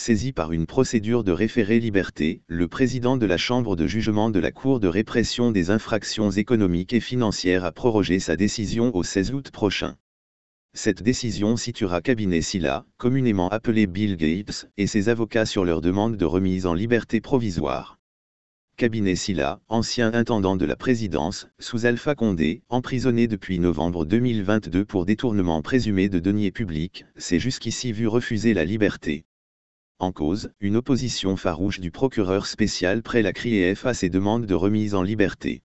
saisi par une procédure de référé liberté, le président de la Chambre de jugement de la Cour de répression des infractions économiques et financières a prorogé sa décision au 16 août prochain. Cette décision situera Cabinet Silla, communément appelé Bill Gates, et ses avocats sur leur demande de remise en liberté provisoire. Cabinet Silla, ancien intendant de la présidence, sous Alpha Condé, emprisonné depuis novembre 2022 pour détournement présumé de deniers publics, s'est jusqu'ici vu refuser la liberté. En cause, une opposition farouche du procureur spécial près la CRIEF à ses demandes de remise en liberté.